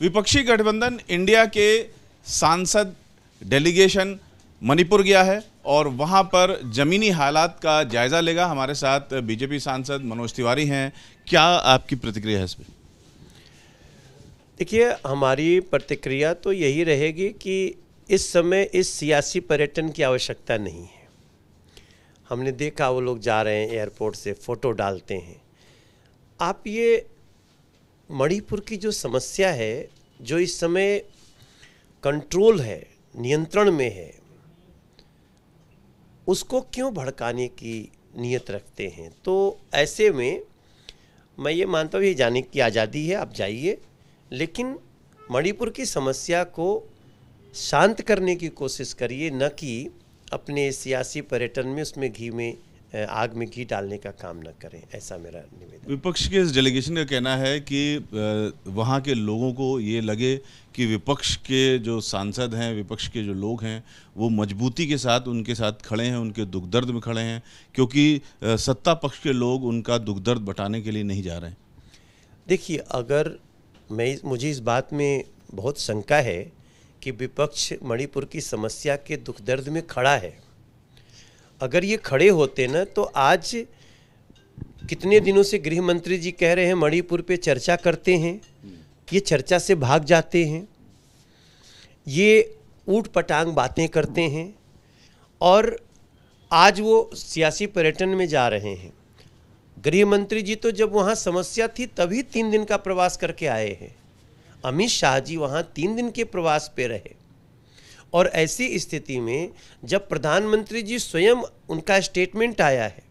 विपक्षी गठबंधन इंडिया के सांसद डेलीगेशन मणिपुर गया है और वहाँ पर ज़मीनी हालात का जायज़ा लेगा हमारे साथ बीजेपी सांसद मनोज तिवारी हैं क्या आपकी प्रतिक्रिया है इस पर देखिए हमारी प्रतिक्रिया तो यही रहेगी कि इस समय इस सियासी पर्यटन की आवश्यकता नहीं है हमने देखा वो लोग जा रहे हैं एयरपोर्ट से फ़ोटो डालते हैं आप ये मणिपुर की जो समस्या है जो इस समय कंट्रोल है नियंत्रण में है उसको क्यों भड़काने की नीयत रखते हैं तो ऐसे में मैं ये मानता हूँ ये जाने की आज़ादी है आप जाइए लेकिन मणिपुर की समस्या को शांत करने की कोशिश करिए न कि अपने सियासी पर्यटन में उसमें घी में आग में घी डालने का काम न करें ऐसा मेरा निवेदन विपक्ष के इस डेलीगेशन का कहना है कि वहाँ के लोगों को ये लगे कि विपक्ष के जो सांसद हैं विपक्ष के जो लोग हैं वो मजबूती के साथ उनके साथ खड़े हैं उनके दुख दर्द में खड़े हैं क्योंकि सत्ता पक्ष के लोग उनका दुख दर्द बटाने के लिए नहीं जा रहे हैं देखिए अगर मैं मुझे इस बात में बहुत शंका है कि विपक्ष मणिपुर की समस्या के दुख दर्द में खड़ा है अगर ये खड़े होते ना तो आज कितने दिनों से गृह मंत्री जी कह रहे हैं मणिपुर पे चर्चा करते हैं ये चर्चा से भाग जाते हैं ये ऊट पटांग बातें करते हैं और आज वो सियासी पर्यटन में जा रहे हैं गृह मंत्री जी तो जब वहाँ समस्या थी तभी तीन दिन का प्रवास करके आए हैं अमित शाह जी वहाँ तीन दिन के प्रवास पे रहे और ऐसी स्थिति में जब प्रधानमंत्री जी स्वयं उनका स्टेटमेंट आया है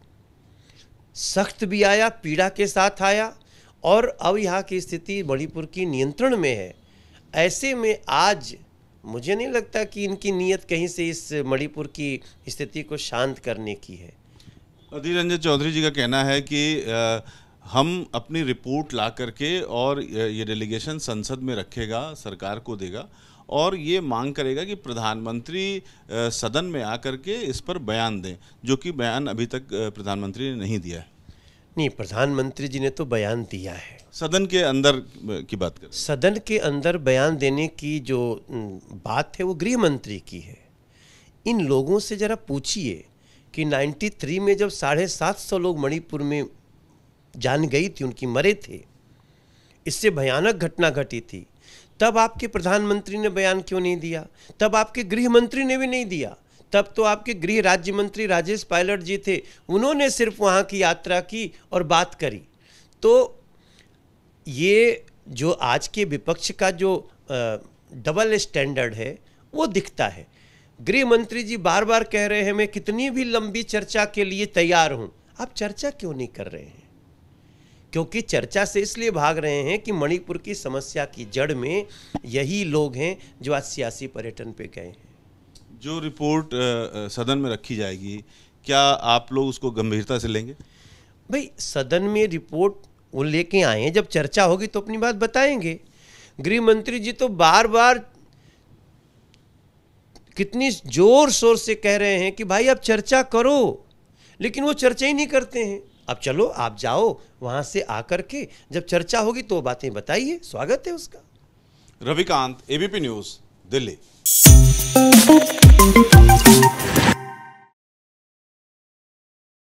सख्त भी आया पीड़ा के साथ आया और अब यहाँ की स्थिति मणिपुर की नियंत्रण में है ऐसे में आज मुझे नहीं लगता कि इनकी नीयत कहीं से इस मणिपुर की स्थिति को शांत करने की है अधीर रंजन चौधरी जी का कहना है कि आ, हम अपनी रिपोर्ट ला करके और ये डेलीगेशन संसद में रखेगा सरकार को देगा और ये मांग करेगा कि प्रधानमंत्री सदन में आकर के इस पर बयान दें जो कि बयान अभी तक प्रधानमंत्री ने नहीं दिया है नहीं प्रधानमंत्री जी ने तो बयान दिया है सदन के अंदर की बात कर सदन के अंदर बयान देने की जो बात है वो गृह मंत्री की है इन लोगों से ज़रा पूछिए कि 93 में जब साढ़े सात सौ लोग मणिपुर में जान गई थी उनकी मरे थे इससे भयानक घटना घटी थी तब आपके प्रधानमंत्री ने बयान क्यों नहीं दिया तब आपके गृह मंत्री ने भी नहीं दिया तब तो आपके गृह राज्य मंत्री राजेश पायलट जी थे उन्होंने सिर्फ वहाँ की यात्रा की और बात करी तो ये जो आज के विपक्ष का जो डबल स्टैंडर्ड है वो दिखता है गृह मंत्री जी बार बार कह रहे हैं मैं कितनी भी लंबी चर्चा के लिए तैयार हूँ आप चर्चा क्यों नहीं कर रहे हैं क्योंकि चर्चा से इसलिए भाग रहे हैं कि मणिपुर की समस्या की जड़ में यही लोग हैं जो आज सियासी पर्यटन पे गए हैं जो रिपोर्ट आ, सदन में रखी जाएगी क्या आप लोग उसको गंभीरता से लेंगे भाई सदन में रिपोर्ट वो लेके आए हैं जब चर्चा होगी तो अपनी बात बताएंगे गृह मंत्री जी तो बार बार कितनी जोर शोर से कह रहे हैं कि भाई आप चर्चा करो लेकिन वो चर्चा ही नहीं करते हैं अब चलो आप जाओ वहां से आकर के जब चर्चा होगी तो बातें बताइए स्वागत है उसका रविकांत एबीपी न्यूज़ दिल्ली